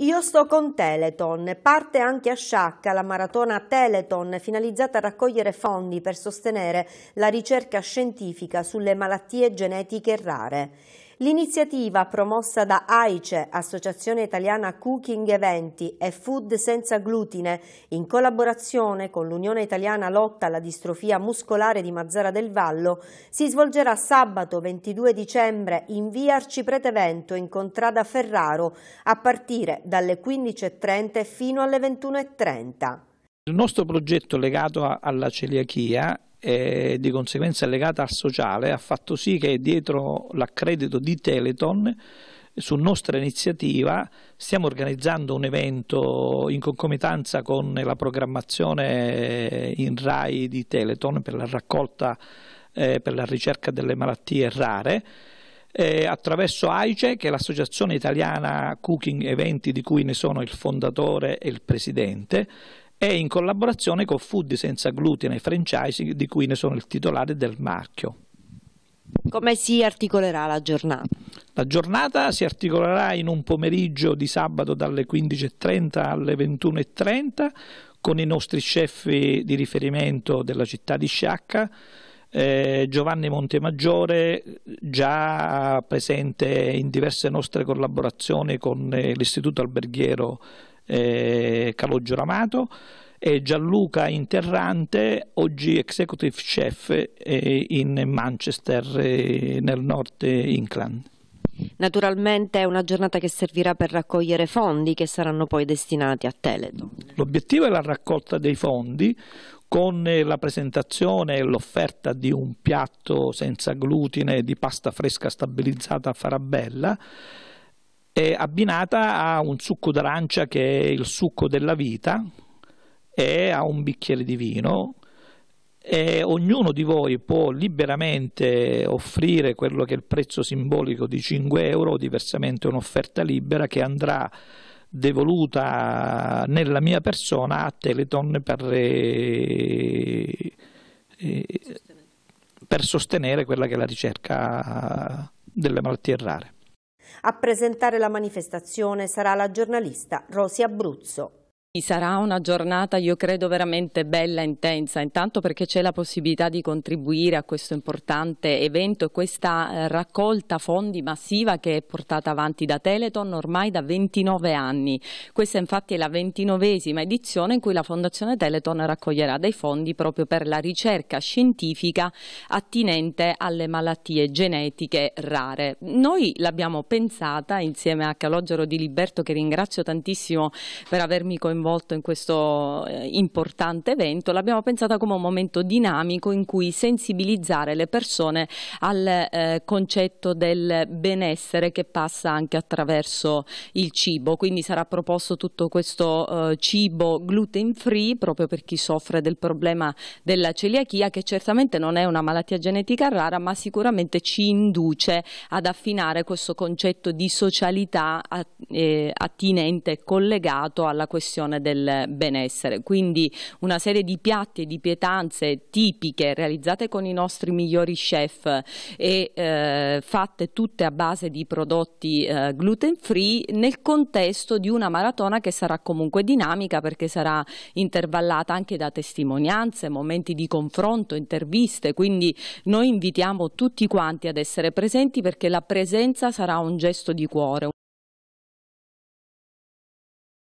Io sto con Teleton. Parte anche a Sciacca la maratona Teleton, finalizzata a raccogliere fondi per sostenere la ricerca scientifica sulle malattie genetiche rare. L'iniziativa promossa da AICE, Associazione Italiana Cooking Eventi e Food Senza Glutine, in collaborazione con l'Unione Italiana Lotta alla Distrofia Muscolare di Mazzara del Vallo, si svolgerà sabato 22 dicembre in via Arcipretevento in contrada Ferraro a partire dalle 15.30 fino alle 21.30. Il nostro progetto legato alla celiachia e di conseguenza legata al sociale ha fatto sì che dietro l'accredito di Teleton su nostra iniziativa stiamo organizzando un evento in concomitanza con la programmazione in RAI di Teleton per la raccolta eh, per la ricerca delle malattie rare eh, attraverso AICE che è l'associazione italiana Cooking Eventi di cui ne sono il fondatore e il presidente e in collaborazione con Food Senza Glutine Franchising di cui ne sono il titolare del marchio. Come si articolerà la giornata? La giornata si articolerà in un pomeriggio di sabato dalle 15.30 alle 21.30 con i nostri chef di riferimento della città di Sciacca, eh, Giovanni Montemaggiore, già presente in diverse nostre collaborazioni con eh, l'Istituto Alberghiero eh, Calogero Amato e Gianluca Interrante, oggi executive chef eh, in Manchester, eh, nel nord England. Naturalmente è una giornata che servirà per raccogliere fondi che saranno poi destinati a Teleto. L'obiettivo è la raccolta dei fondi con la presentazione e l'offerta di un piatto senza glutine di pasta fresca stabilizzata a Farabella eh, abbinata a un succo d'arancia che è il succo della vita e a un bicchiere di vino e ognuno di voi può liberamente offrire quello che è il prezzo simbolico di 5 euro, diversamente un'offerta libera che andrà devoluta nella mia persona a Teleton per, eh, eh per sostenere quella che è la ricerca delle malattie rare. A presentare la manifestazione sarà la giornalista Rosi Abruzzo. Sarà una giornata, io credo, veramente bella, e intensa, intanto perché c'è la possibilità di contribuire a questo importante evento e questa eh, raccolta fondi massiva che è portata avanti da Teleton ormai da 29 anni. Questa infatti è la ventinovesima edizione in cui la Fondazione Teleton raccoglierà dei fondi proprio per la ricerca scientifica attinente alle malattie genetiche rare. Noi l'abbiamo pensata insieme a Calogero Di Liberto, che ringrazio tantissimo per avermi coinvolto coinvolto in questo eh, importante evento, l'abbiamo pensata come un momento dinamico in cui sensibilizzare le persone al eh, concetto del benessere che passa anche attraverso il cibo, quindi sarà proposto tutto questo eh, cibo gluten free proprio per chi soffre del problema della celiachia che certamente non è una malattia genetica rara ma sicuramente ci induce ad affinare questo concetto di socialità eh, attinente e collegato alla questione promozione del benessere. Quindi una serie di piatti e di pietanze tipiche realizzate con i nostri migliori chef e eh, fatte tutte a base di prodotti eh, gluten free nel contesto di una maratona che sarà comunque dinamica perché sarà intervallata anche da testimonianze, momenti di confronto, interviste, quindi noi invitiamo tutti quanti ad essere presenti perché la presenza sarà un gesto di cuore.